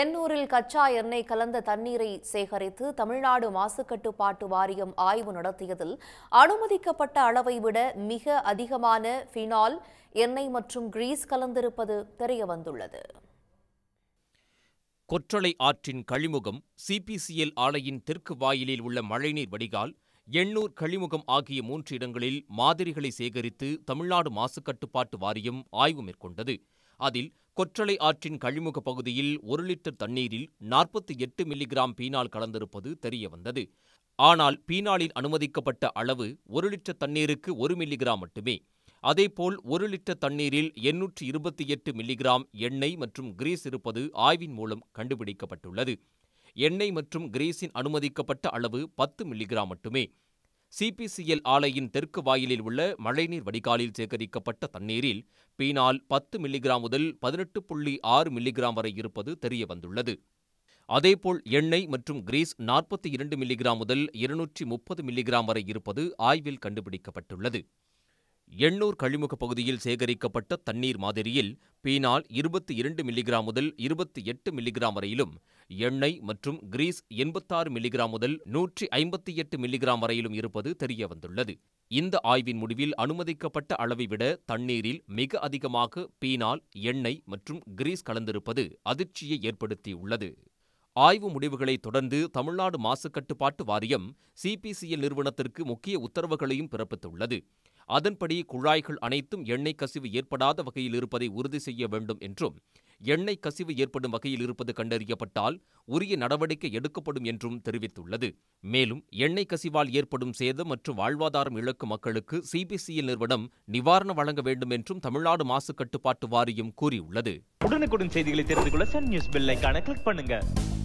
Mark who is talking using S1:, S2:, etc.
S1: எண்ணூரில் கச்சா எண்ணெய் கலந்த தண்ணீரை சேகரித்து தமிழ்நாடு மாசுக்கட்டுப்பாட்டு வாரியம் ஆய்வு நடத்தியதில் அனுமதிக்கப்பட்ட அளவை விட மிக அதிகமான ஃபினால் எண்ணெய் மற்றும் கிரீஸ் கலந்திருப்பது தெரியவந்துள்ளது
S2: கொற்றலை ஆற்றின் கழிமுகம் சிபிசிஎல் ஆலையின் தெற்கு வாயிலில் உள்ள மழைநீர் வடிகால் எண்ணூர் கழிமுகம் ஆகிய மூன்று இடங்களில் மாதிரிகளை சேகரித்து தமிழ்நாடு மாசுக்கட்டுப்பாட்டு வாரியம் ஆய்வு மேற்கொண்டது அதில் கொற்றலை ஆற்றின் கழிமுக பகுதியில் ஒரு லிட்டர் தண்ணீரில் நாற்பத்தி எட்டு மில்லிகிராம் பீனால் கலந்திருப்பது தெரியவந்தது ஆனால் பீனாலில் அனுமதிக்கப்பட்ட அளவு ஒரு லிட்டர் தண்ணீருக்கு ஒரு மில்லிகிராம் மட்டுமே அதேபோல் ஒரு லிட்டர் தண்ணீரில் எண்ணூற்று இருபத்தி எட்டு மில்லிகிராம் எண்ணெய் மற்றும் கிரீஸ் இருப்பது ஆய்வின் மூலம் கண்டுபிடிக்கப்பட்டுள்ளது எண்ணெய் மற்றும் கிரீஸின் அனுமதிக்கப்பட்ட அளவு பத்து மில்லிகிராம் மட்டுமே சிபிசிஎல் ஆலையின் தெற்கு வாயிலில் உள்ள மழைநீர் வடிகாலில் சேகரிக்கப்பட்ட தண்ணீரில் பீனால் பத்து மில்லிகிராம் முதல் பதினெட்டு புள்ளி ஆறு மில்லிகிராம் வரை இருப்பது தெரியவந்துள்ளது அதேபோல் எண்ணெய் மற்றும் கிரீஸ் நாற்பத்தி இரண்டு மில்லிகிராம் முதல் இருநூற்றி முப்பது மில்லிகிராம் வரை இருப்பது ஆய்வில் கண்டுபிடிக்கப்பட்டுள்ளது எண்ணூர் கழிமுக பகுதியில் சேகரிக்கப்பட்ட தண்ணீர் மாதிரியில் பீனால் இருபத்தி இரண்டு மில்லிகிராம் முதல் இருபத்தி எட்டு மில்லிகிராம் வரையிலும் எண்ணெய் மற்றும் கிரீஸ் எண்பத்தாறு மில்லிகிராம் முதல் நூற்றி ஐம்பத்தி எட்டு மில்லிகிராம் வரையிலும் இருப்பது தெரிய வந்துள்ளது இந்த ஆய்வின் முடிவில் அனுமதிக்கப்பட்ட அளவை விட தண்ணீரில் மிக அதிகமாக பீனால் எண்ணெய் மற்றும் கிரீஸ் கலந்திருப்பது அதிர்ச்சியை ஏற்படுத்தியுள்ளது ஆய்வு முடிவுகளை தொடர்ந்து தமிழ்நாடு மாசுக்கட்டுப்பாட்டு வாரியம் சிபிசிஎல் நிறுவனத்திற்கு முக்கிய உத்தரவுகளையும் பிறப்பித்துள்ளது அதன்படி குழாய்கள் அனைத்தும் எண்ணெய் கசிவு ஏற்படாத வகையில் இருப்பதை உறுதி செய்ய வேண்டும் என்றும் எண்ணெய் கசிவு ஏற்படும் வகையில் இருப்பது கண்டறியப்பட்டால் உரிய நடவடிக்கை எடுக்கப்படும் என்றும் தெரிவித்துள்ளது மேலும் எண்ணெய் கசிவால் ஏற்படும் சேதம் மற்றும் வாழ்வாதாரம் இழக்கும் மக்களுக்கு சிபிசிஎல் நிறுவனம் நிவாரணம் வழங்க வேண்டும் என்றும் தமிழ்நாடு மாசு கட்டுப்பாட்டு வாரியம் கூறியுள்ளது உடனுக்குடன் செய்திகளை தெரிந்து கொள்ள சன் நியூஸ் பெல்லைக்கான கிளிக் பண்ணுங்க